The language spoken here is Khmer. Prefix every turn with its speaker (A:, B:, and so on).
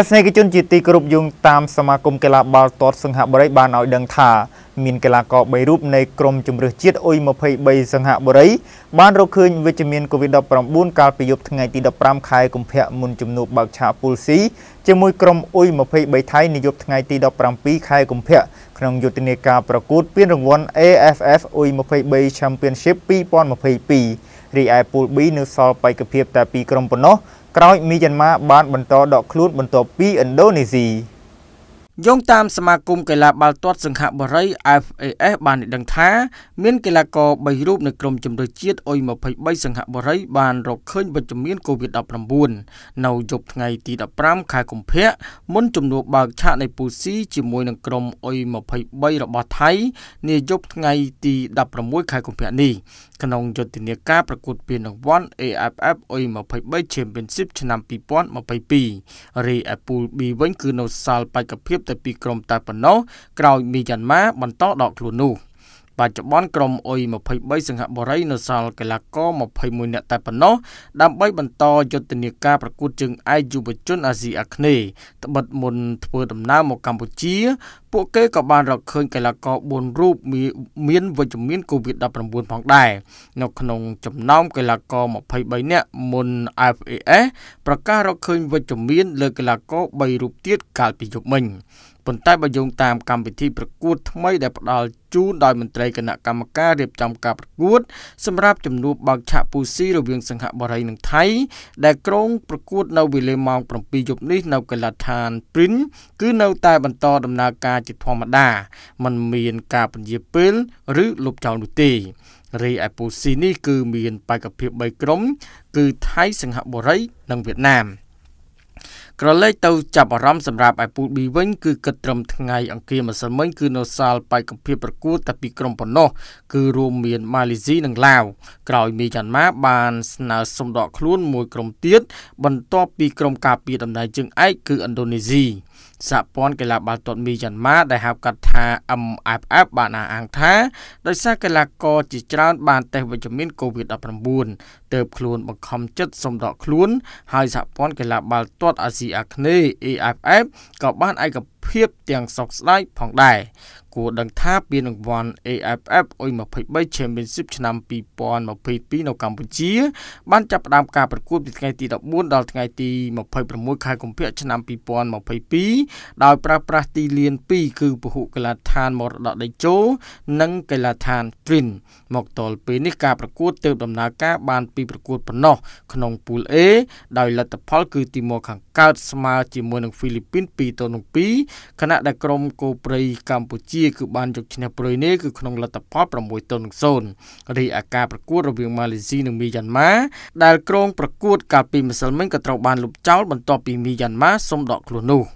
A: ទស្សនិកជនជាទីគោរពយោងតាមសមាគមកីឡាបាល់ទាត់សង្ហបុរីបានឲ្យដឹងថាមានកីឡាករ3រូបនៃក្រុមជម្រើសជាតិអ៊ុយ23សង្ហបុរីបានរកឃើញវិជ្ជមាន COVID-19 កាលពីយប់ថ្ងៃទី15ខែកុម្ភៈមុនជំនួបបើកឆាកពូល C ជាមួយក្រុមអ៊ុយ23ថៃនាយប់ថ្ងៃទី17ខែកុម្ភៈក្នុងយុទ្ធនាការប្រកួតពានរង្វាន់ AFF អ៊ុយ23 Championship 2022រីឯពូល B នៅសល់បេក្ខភាពតែ2ក្រុមប៉ុណ្ណោះក្រោយមីយ៉ាន់ម៉ាបានបន្តដកខ្លួនបន្ទាប់ពីឥណ្ឌូនេស៊ី។
B: យោងតាមសមាគមកីឡាបាល់ទាត់សង្ហបុរី FAS បានដឹងថាមានកីឡាករ3រូបនៅក្រុមជម្រើសជាតិអុយ23សង្ហបុរីបាន រកឃើញវិជ្ជមានកូវីដ -19 នៅយប់ថ្ងៃទី15ខែកុម្ភៈមុនជំនួបបើកឆាកនៃពូស៊ីជាមួយនឹងក្រុមអុយ23របស់ថៃ នាយប់ថ្ងៃ ទី16ខែកុម្ភៈនេះក្នុងយុទ្ធនាការប្រកួតពានរង្វាន់ AFF អុយ23 Championship ឆ្នាំ2022រីឯពូល B វិញ គឺនៅសាលបេក្ខភាពទៅពីក្រុមតែប៉ុណ្ណោះក្រោយមីយ៉ាន់ម៉ាបន្តដកខ្លួននោះបច្ចុប្បន្នក្រុមអ៊ុយ23សិង្ហបុរីនៅសល់កីឡាករ21នាក់តែប៉ុណ្ណោះដើម្បីបន្តយុទ្ធនាការប្រកួតជើងឯកយុវជនអាស៊ីអាគ្នេយ៍ត្បិតមុនធ្វើដំណើរមកកម្ពុជាពួកគេក៏បានរកឃើញកីឡាករ4រូបមានវិជ្ជមានកូវីដ -19 ផងដែរនៅក្នុងចំណោមកីឡាករ23នាក់មុន FAS ប្រកាសរកឃើញវិជ្ជមាន លើកីឡាករ3រូបទៀតកាលពីយប់មិញប៉ុន្តែបើយោងតាមកម្មវិធីប្រកួតថ្មីដែលផ្ដល់ជូនដោយមន្ត្រីគណៈកម្មការរៀបចំការប្រកួត សម្រាប់ជំនួបបើកឆាកពូស៊ីរវាងសង្ហបុរីនិងថៃ ដែលក្រុងប្រកួតនៅវេលាម៉ោង7យប់នេះ នៅកីឡដ្ឋាន Prin គឺនៅតែបន្តដំណើរការជាធម្មតាมันមានការពន្យាពេលឬលុបចោលនោះទេរីឯពូស៊ីនេះគឺមានបេក្ខភាព3ក្រុមគឺថៃសិង្ហបុរី និងវៀតណាមក្រឡេកទៅចាប់អារម្មណ៍សម្រាប់ឯពូល B វិញ គឺគិតត្រឹមថ្ងៃអង្គារម្សិលមិញគឺនៅសាលបេក្ខភាពប្រកួតតែពីរក្រុមប៉ុណ្ណោះគឺរួមមានម៉ាឡេស៊ីនិងឡាវក្រោយមីយ៉ាន់ម៉ាបានស្នើសុំដកខ្លួនមួយ ក្រុមទៀតបន្ទាប់ពីក្រុមការពារតំណែងជើងឯកគឺឥណ្ឌូនេស៊ីសហព័ន្ធកីឡាបាល់ទាត់មីយ៉ាន់ម៉ាដែលហៅកាត់ថា MFF បានអះអាងថាដោយសារកីឡាករជាច្រើនបានតេស្តវិជ្ជមាន COVID-19 ទើបខ្លួនបង្ខំចិត្តសម្ដកខ្លួន ហើយសហព័ន្ធកីឡាបាល់ទាត់អាស៊ីអាគ្នេយ៍ AFF ក៏បានឯកភាពទាំងសោកស្ដាយផងដែរគួរដឹងថាពានរង្វាន់ AFF U23 Championship ឆ្នាំ2022នៅកម្ពុជាបានចាប់ផ្ដើមការប្រកួតពីថ្ងៃទី14ដល់ថ្ងៃទី26ខែកុម្ភៈឆ្នាំ2022ដោយប្រើប្រាស់ទីលាន2គឺពហុកីឡដ្ឋានមរតកដីជោនិងកីឡដ្ឋាន Twin មកទល់ពេលនេះការប្រកួតទើបដំណើរការបានពីប្រកួតប៉ុណ្ណោះក្នុង Pool A ដោយលទ្ធផលគឺទីមខាងកើត ស្មើជាមួយនឹងហ្វីលីពីន2ទៅនឹង2ខណៈដែលក្រុមគោព្រៃកម្ពុជាគឺបានយកឈ្នះព្រៃនេះគឺក្នុងលទ្ធផល6ទល់នឹង0រីឯការប្រកួតរវាងម៉ាឡេស៊ីនិងមីយ៉ាន់ម៉ាដែលក្រុងប្រកួតកាលពីម្សិលមិញក៏ត្រូវបានលុបចោលបន្ទាប់ពីមីយ៉ាន់ម៉ាសុំដកខ្លួននោះ